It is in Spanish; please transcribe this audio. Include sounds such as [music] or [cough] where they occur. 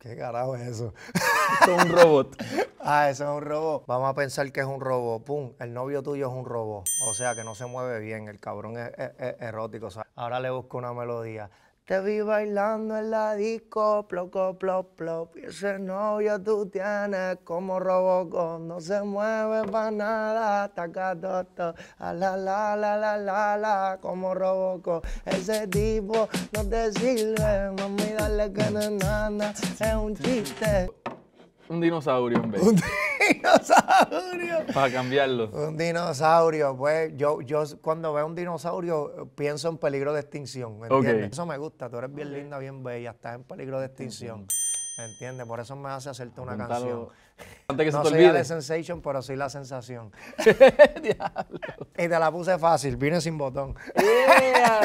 ¿Qué carajo es eso? es un robot. [laughs] ah, eso es un robot. Vamos a pensar que es un robot. Pum, el novio tuyo es un robot. O sea, que no se mueve bien. El cabrón es, erótico. sea, ahora le busco una melodía. Te vi bailando en la disco, ploco, plop, plop. Y ese novio tú tienes como roboco, No se mueve para nada, taca, to, A la, la, la, la, la, la, como roboco. Ese tipo no te sirve, mami, dale que no es nada. Es un chiste. Un dinosaurio en vez dinosaurio. Para cambiarlo. Un dinosaurio, pues yo, yo cuando veo un dinosaurio pienso en peligro de extinción, ¿entiendes? Eso me gusta, tú eres bien linda, bien bella, estás en peligro de extinción. ¿Entiendes? Por eso me hace hacerte una canción. Antes que no se te soy de Sensation, pero soy la sensación. [laughs] y te la puse fácil, vine sin botón. [laughs]